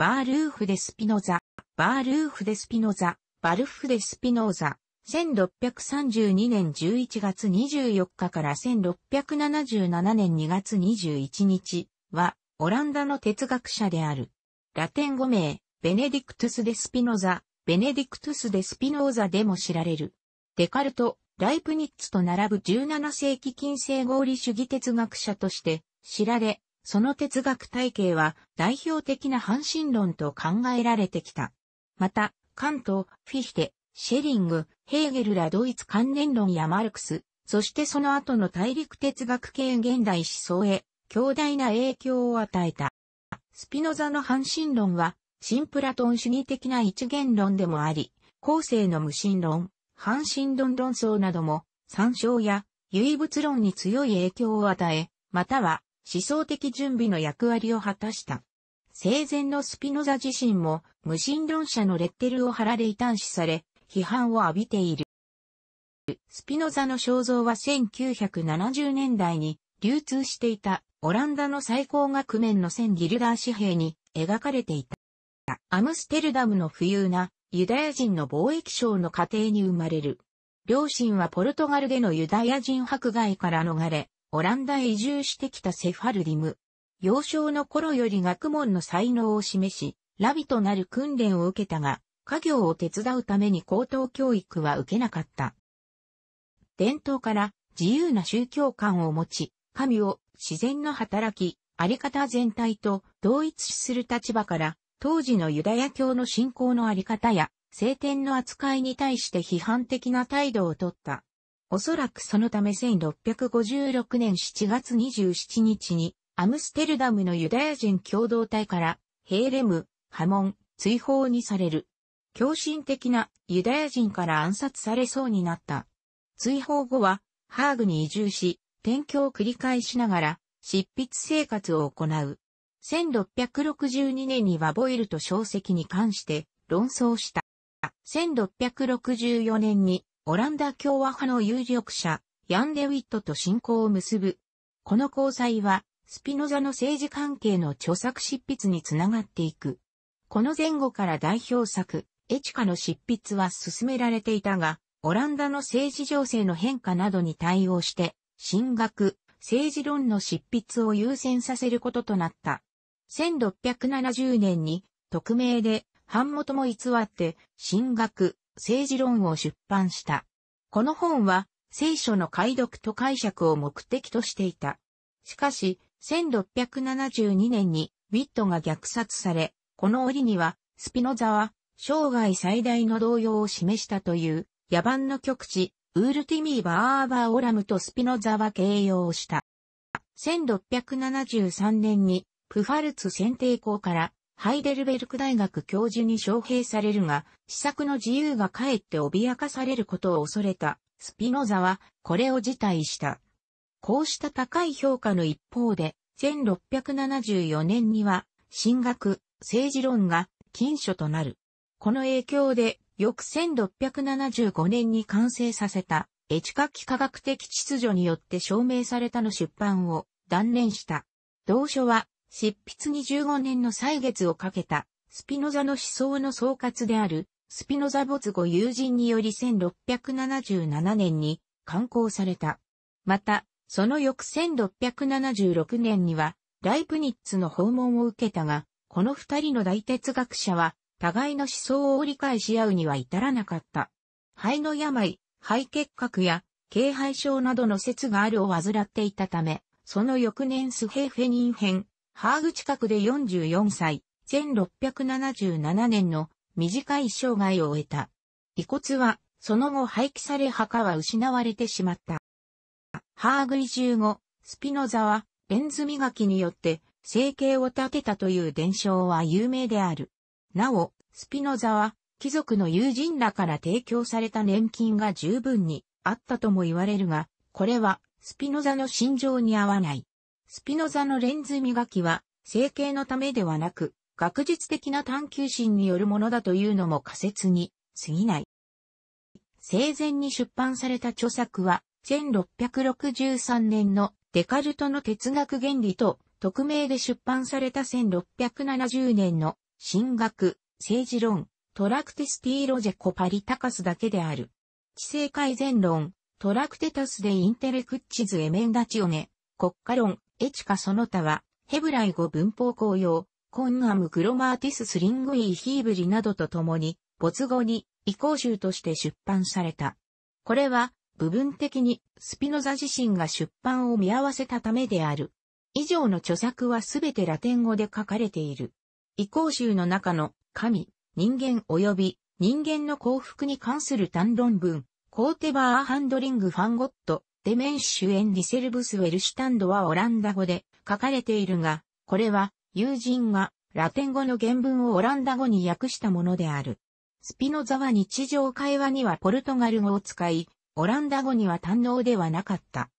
バールーフ・デ・スピノザ、バールーフ・デ・スピノザ、バルフ・デ・スピノーザ、1632年11月24日から1677年2月21日は、オランダの哲学者である。ラテン語名、ベネディクトゥス・デ・スピノザ、ベネディクトゥス・デ・スピノーザでも知られる。デカルト、ライプニッツと並ぶ17世紀近世合理主義哲学者として知られ、その哲学体系は代表的な半神論と考えられてきた。また、カント、フィヒテ、シェリング、ヘーゲルらドイツ関連論やマルクス、そしてその後の大陸哲学系現代思想へ強大な影響を与えた。スピノザの半神論は、新プラトン主義的な一元論でもあり、後世の無神論、半神論論争なども、参照や唯物論に強い影響を与え、または思想的準備の役割を果たした。生前のスピノザ自身も無神論者のレッテルを貼られ異端視され、批判を浴びている。スピノザの肖像は1970年代に流通していたオランダの最高学面の1000ギルダー紙幣に描かれていた。アムステルダムの富裕なユダヤ人の貿易商の家庭に生まれる。両親はポルトガルでのユダヤ人迫害から逃れ、オランダへ移住してきたセファルディム。幼少の頃より学問の才能を示し、ラビとなる訓練を受けたが、家業を手伝うために高等教育は受けなかった。伝統から自由な宗教観を持ち、神を自然の働き、あり方全体と同一視する立場から、当時のユダヤ教の信仰のあり方や、聖典の扱いに対して批判的な態度をとった。おそらくそのため1656年7月27日に、アムステルダムのユダヤ人共同体から、ヘーレム、波紋、追放にされる。狂信的なユダヤ人から暗殺されそうになった。追放後は、ハーグに移住し、転居を繰り返しながら、執筆生活を行う。1662年にはボイルと小石に関して論争した。1664年にオランダ共和派の有力者、ヤン・デウィットと親交を結ぶ。この交際は、スピノザの政治関係の著作執筆につながっていく。この前後から代表作、エチカの執筆は進められていたが、オランダの政治情勢の変化などに対応して、進学、政治論の執筆を優先させることとなった。1670年に、匿名で、版元も偽って、進学、政治論を出版した。この本は、聖書の解読と解釈を目的としていた。しかし、1672年にウィットが虐殺され、この折には、スピノザは、生涯最大の動揺を示したという、野蛮の極地、ウールティミー・バーバー・オラムとスピノザは形容した。1673年に、プファルツ選定校からハイデルベルク大学教授に招聘されるが、試作の自由がかえって脅かされることを恐れた、スピノザはこれを辞退した。こうした高い評価の一方で、1674年には、進学、政治論が禁書となる。この影響で、翌1675年に完成させた、エチカキ科学的秩序によって証明されたの出版を断念した。同書は執筆に15年の歳月をかけた、スピノザの思想の総括である、スピノザ没後友人により1677年に刊行された。また、その翌1676年には、ライプニッツの訪問を受けたが、この二人の大哲学者は、互いの思想を理解し合うには至らなかった。肺の病、肺結核や、軽肺症などの説があるを患っていたため、その翌年スヘーフェニン編、ハーグ近くで44歳、1677年の短い生涯を終えた。遺骨は、その後廃棄され墓は失われてしまった。ハーグ移住後、スピノザは、ベンズ磨きによって、生計を立てたという伝承は有名である。なお、スピノザは、貴族の友人らから提供された年金が十分にあったとも言われるが、これは、スピノザの心情に合わない。スピノザのレンズ磨きは、整形のためではなく、学術的な探求心によるものだというのも仮説に過ぎない。生前に出版された著作は、1663年のデカルトの哲学原理と、匿名で出版された1670年の神学、政治論、トラクテスティーロジェコパリタカスだけである。知性改善論、トラクテタスでインテレクッチズエメンダチオネ、国家論、エチカその他は、ヘブライ語文法公用、コンアムクロマーティススリングイーヒーブリなどと共に、没後に移行集として出版された。これは、部分的にスピノザ自身が出版を見合わせたためである。以上の著作はすべてラテン語で書かれている。移行集の中の神、人間及び人間の幸福に関する単論文、コーテバーハンドリングファンゴット、デメンシュエン・ディセルブス・ウェルシュタンドはオランダ語で書かれているが、これは友人がラテン語の原文をオランダ語に訳したものである。スピノザは日常会話にはポルトガル語を使い、オランダ語には堪能ではなかった。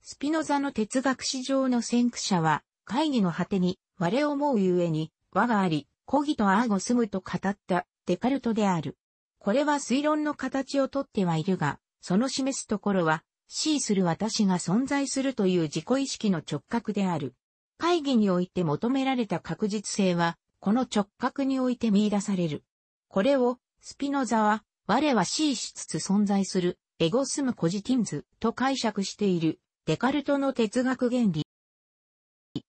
スピノザの哲学史上の先駆者は、会議の果てに、我思うゆえに、我があり、小義とアーゴ住むと語った、デカルトである。これは推論の形をとってはいるが、その示すところは、死する私が存在するという自己意識の直角である。会議において求められた確実性は、この直角において見出される。これを、スピノザは、我は死しつつ存在する、エゴスムコジティンズと解釈している、デカルトの哲学原理。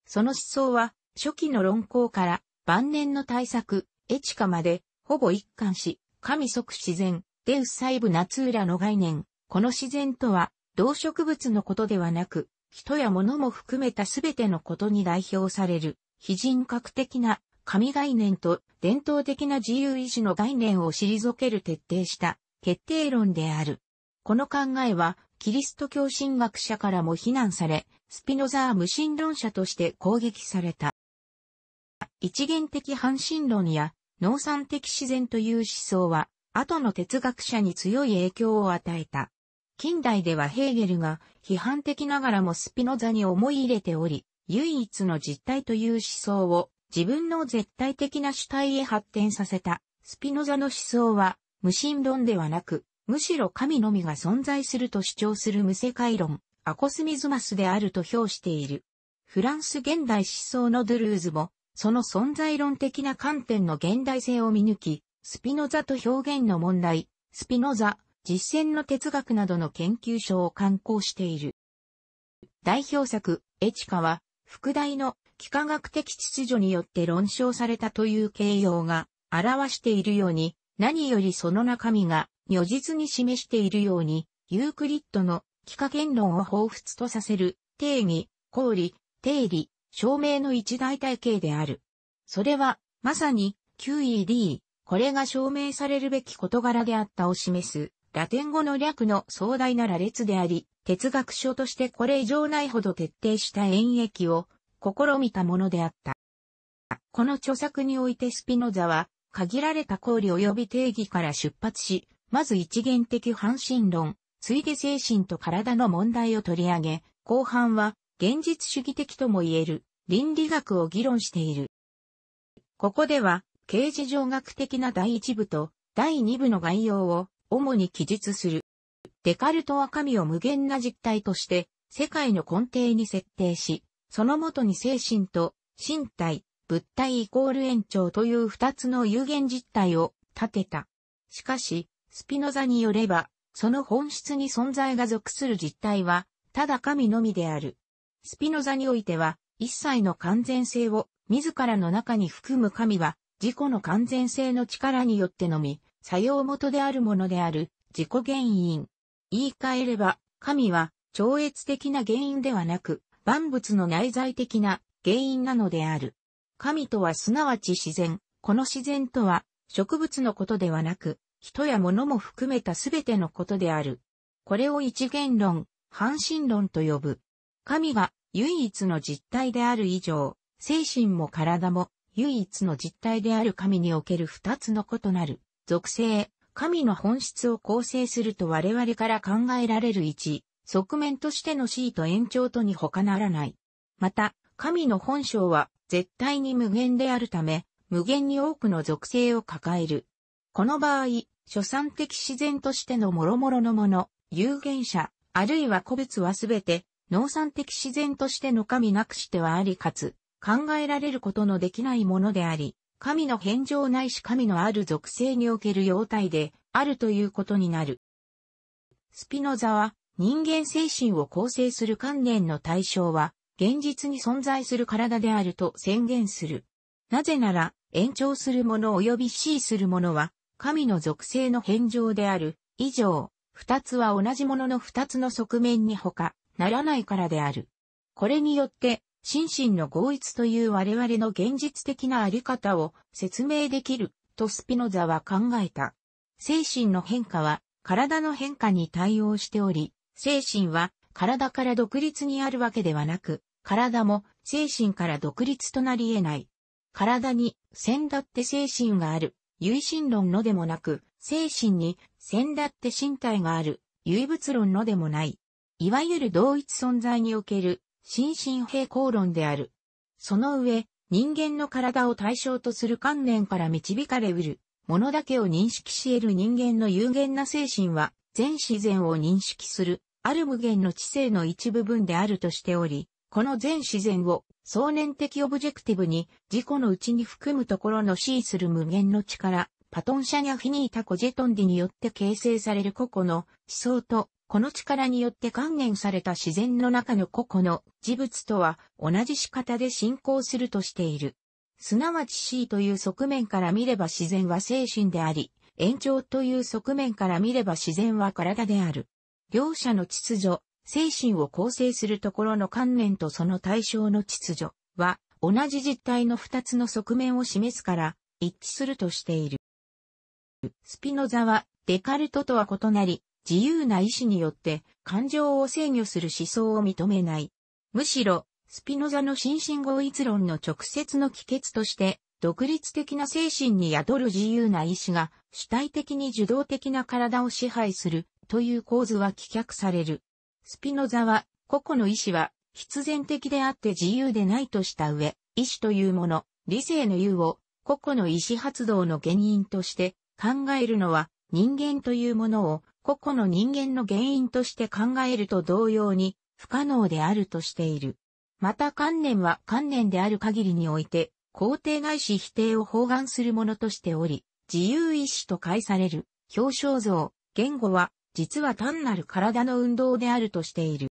その思想は、初期の論考から、晩年の対策、エチカまで、ほぼ一貫し、神即自然、デウス細部ナツーラの概念、この自然とは、動植物のことではなく、人や物も含めたすべてのことに代表される、非人格的な神概念と伝統的な自由意志の概念を退ける徹底した決定論である。この考えはキリスト教神学者からも非難され、スピノザー無神論者として攻撃された。一元的半神論や農産的自然という思想は後の哲学者に強い影響を与えた。近代ではヘーゲルが批判的ながらもスピノザに思い入れており、唯一の実体という思想を自分の絶対的な主体へ発展させた。スピノザの思想は無神論ではなく、むしろ神のみが存在すると主張する無世界論、アコスミズマスであると評している。フランス現代思想のドゥルーズも、その存在論的な観点の現代性を見抜き、スピノザと表現の問題、スピノザ、実践の哲学などの研究書を刊行している。代表作、エチカは、副題の幾何学的秩序によって論証されたという形容が表しているように、何よりその中身が如実に示しているように、ユークリッドの幾何言論を彷彿とさせる定義、公理、定理、証明の一大体系である。それは、まさに QED、これが証明されるべき事柄であったを示す、ラテン語の略の壮大な羅列であり、哲学書としてこれ以上ないほど徹底した演疫を試みたものであった。この著作においてスピノザは、限られた考慮及び定義から出発し、まず一元的半身論、ついで精神と体の問題を取り上げ、後半は現実主義的とも言える倫理学を議論している。ここでは刑事上学的な第一部と第二部の概要を主に記述する。デカルトは神を無限な実体として世界の根底に設定し、そのもとに精神と身体、物体イコール延長という二つの有限実体を立てた。しかし、スピノザによれば、その本質に存在が属する実体は、ただ神のみである。スピノザにおいては、一切の完全性を自らの中に含む神は、自己の完全性の力によってのみ、作用元であるものである、自己原因。言い換えれば、神は超越的な原因ではなく、万物の内在的な原因なのである。神とはすなわち自然、この自然とは植物のことではなく、人や物も含めたすべてのことである。これを一元論、半身論と呼ぶ。神が唯一の実体である以上、精神も体も唯一の実体である神における二つの異なる、属性、神の本質を構成すると我々から考えられる一、側面としての C と延長とに他ならない。また、神の本性は絶対に無限であるため、無限に多くの属性を抱える。この場合、所産的自然としての諸々のもの、有限者、あるいは個物はすべて、農産的自然としての神なくしてはありかつ、考えられることのできないものであり、神の返上ないし神のある属性における様態であるということになる。スピノザは人間精神を構成する観念の対象は現実に存在する体であると宣言する。なぜなら延長するもの及び死するものは神の属性の返上である以上、二つは同じものの二つの側面に他ならないからである。これによって心身の合一という我々の現実的なあり方を説明できるとスピノザは考えた。精神の変化は体の変化に対応しており、精神は体から独立にあるわけではなく、体も精神から独立となり得ない。体に先だって精神がある、唯心論のでもなく、精神に先だって身体がある、唯物論のでもない。いわゆる同一存在における心身平衡論である。その上、人間の体を対象とする観念から導かれうる、ものだけを認識し得る人間の有限な精神は、全自然を認識する、ある無限の知性の一部分であるとしており、この全自然を、想念的オブジェクティブに、自己のうちに含むところの死する無限の力、パトンシャニャフィニータコジェトンディによって形成される個々の思想とこの力によって還元された自然の中の個々の事物とは同じ仕方で進行するとしている。すなわち C という側面から見れば自然は精神であり、延長という側面から見れば自然は体である。両者の秩序、精神を構成するところの観念とその対象の秩序は、同じ実体の二つの側面を示すから、一致するとしている。スピノザは、デカルトとは異なり、自由な意志によって感情を制御する思想を認めない。むしろ、スピノザの心身合一論の直接の帰結として、独立的な精神に宿る自由な意志が主体的に受動的な体を支配するという構図は棄却される。スピノザは、個々の意志は必然的であって自由でないとした上、意志というもの、理性の有を個々の意志発動の原因として考えるのは人間というものを個々の人間の原因として考えると同様に不可能であるとしている。また観念は観念である限りにおいて、肯定外し否定を包含するものとしており、自由意志と解される表彰像、言語は実は単なる体の運動であるとしている。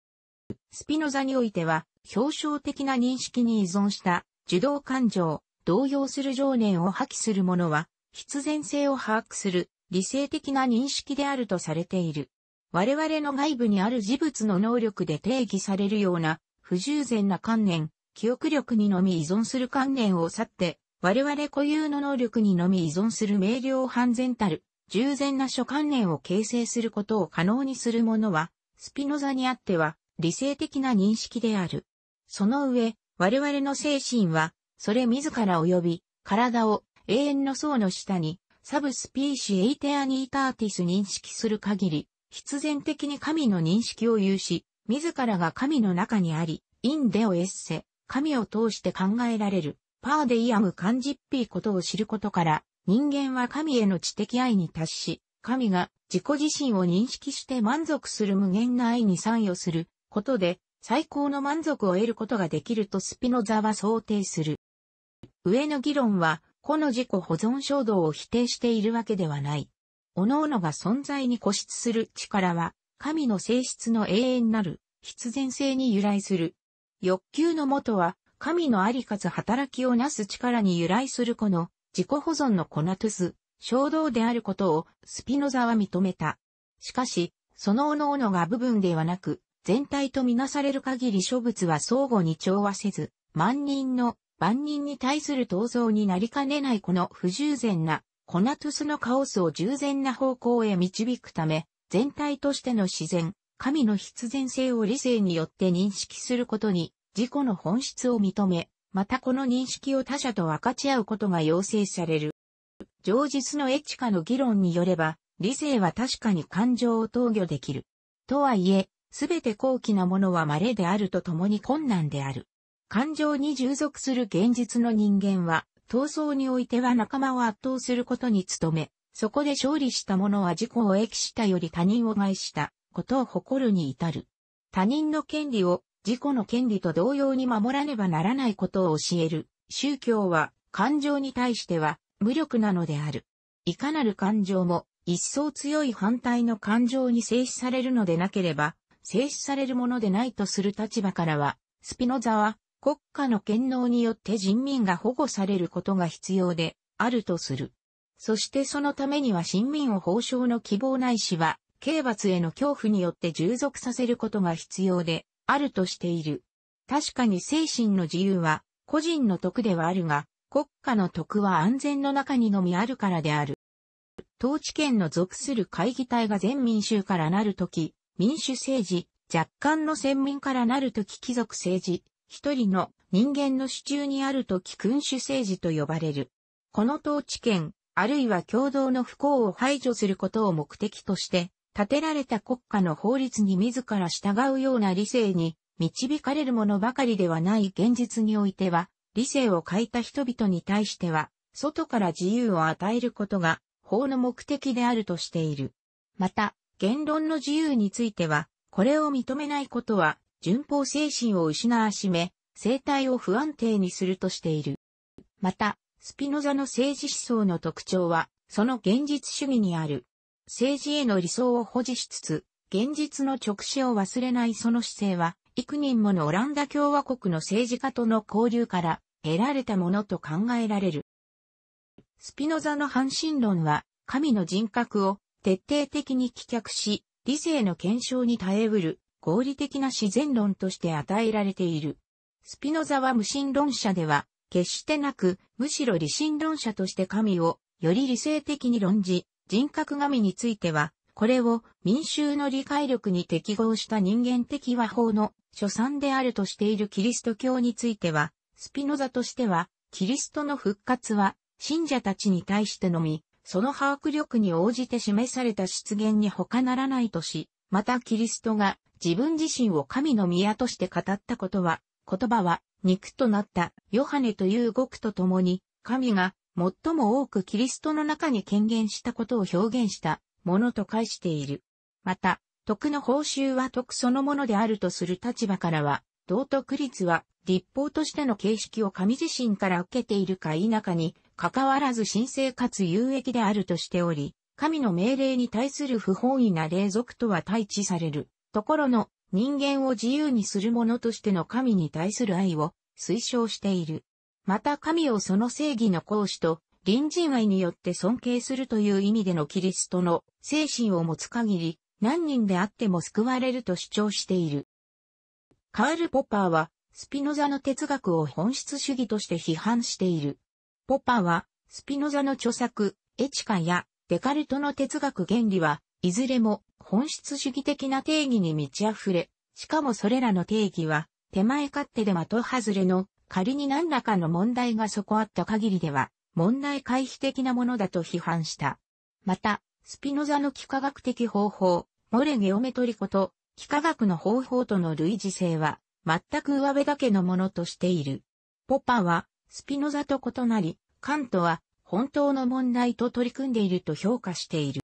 スピノザにおいては、表彰的な認識に依存した受動感情、動揺する情念を破棄する者は、必然性を把握する理性的な認識であるとされている。我々の外部にある事物の能力で定義されるような不従前な観念、記憶力にのみ依存する観念を去って、我々固有の能力にのみ依存する明瞭半然たる、従前な諸観念を形成することを可能にするものは、スピノザにあっては理性的な認識である。その上、我々の精神は、それ自ら及び、体を永遠の層の下にサブスピーシエイテアニーターティス認識する限り、必然的に神の認識を有し、自らが神の中にあり、インデオエッセ、神を通して考えられる、パーデイアムカンジッピーことを知ることから、人間は神への知的愛に達し、神が自己自身を認識して満足する無限な愛に参与することで、最高の満足を得ることができるとスピノザは想定する。上の議論は、この自己保存衝動を否定しているわけではない。各々が存在に固執する力は、神の性質の永遠なる必然性に由来する。欲求のもとは、神のありかつ働きをなす力に由来するこの自己保存のコナトゥス、衝動であることをスピノザは認めた。しかし、その各々が部分ではなく、全体とみなされる限り諸物は相互に調和せず、万人の万人に対する闘争になりかねないこの不従前な、コナトゥスのカオスを従前な方向へ導くため、全体としての自然、神の必然性を理性によって認識することに、自己の本質を認め、またこの認識を他者と分かち合うことが要請される。上述のエチカの議論によれば、理性は確かに感情を投与できる。とはいえ、すべて高貴なものは稀であるとともに困難である。感情に従属する現実の人間は、闘争においては仲間を圧倒することに努め、そこで勝利した者は自己を益したより他人を害したことを誇るに至る。他人の権利を自己の権利と同様に守らねばならないことを教える。宗教は感情に対しては無力なのである。いかなる感情も一層強い反対の感情に静止されるのでなければ、静止されるものでないとする立場からは、スピノザは国家の権能によって人民が保護されることが必要であるとする。そしてそのためには臣民を報奨の希望ないしは、刑罰への恐怖によって従属させることが必要であるとしている。確かに精神の自由は個人の徳ではあるが、国家の徳は安全の中にのみあるからである。統治権の属する会議体が全民衆からなるとき、民主政治、若干の先民からなるとき貴族政治、一人の人間の手中にあるとき君主政治と呼ばれる。この統治権、あるいは共同の不幸を排除することを目的として、建てられた国家の法律に自ら従うような理性に導かれるものばかりではない現実においては、理性を欠いた人々に対しては、外から自由を与えることが法の目的であるとしている。また、言論の自由については、これを認めないことは、順法精神を失わしめ、生態を不安定にするとしている。また、スピノザの政治思想の特徴は、その現実主義にある。政治への理想を保持しつつ、現実の直視を忘れないその姿勢は、幾人ものオランダ共和国の政治家との交流から得られたものと考えられる。スピノザの反神論は、神の人格を徹底的に棄却し、理性の検証に耐えうる合理的な自然論として与えられている。スピノザは無神論者では、決してなく、むしろ理心論者として神を、より理性的に論じ、人格神については、これを民衆の理解力に適合した人間的和法の所産であるとしているキリスト教については、スピノザとしては、キリストの復活は、信者たちに対してのみ、その把握力に応じて示された出現に他ならないとし、またキリストが自分自身を神の宮として語ったことは、言葉は肉となったヨハネという語句と共に、神が最も多くキリストの中に権限したことを表現したものと解している。また、徳の報酬は徳そのものであるとする立場からは、道徳律は立法としての形式を神自身から受けているか否かに、関わらず神聖かつ有益であるとしており、神の命令に対する不本意な霊俗とは対峙される。ところの人間を自由にする者としての神に対する愛を推奨している。また神をその正義の行使と隣人愛によって尊敬するという意味でのキリストの精神を持つ限り何人であっても救われると主張している。カール・ポッパーはスピノザの哲学を本質主義として批判している。ポッパーはスピノザの著作エチカやデカルトの哲学原理はいずれも本質主義的な定義に満ち溢れ、しかもそれらの定義は、手前勝手で的外れの、仮に何らかの問題が底あった限りでは、問題回避的なものだと批判した。また、スピノザの幾何学的方法、モレゲオメトリコと、幾何学の方法との類似性は、全く上辺だけのものとしている。ポパは、スピノザと異なり、カントは、本当の問題と取り組んでいると評価している。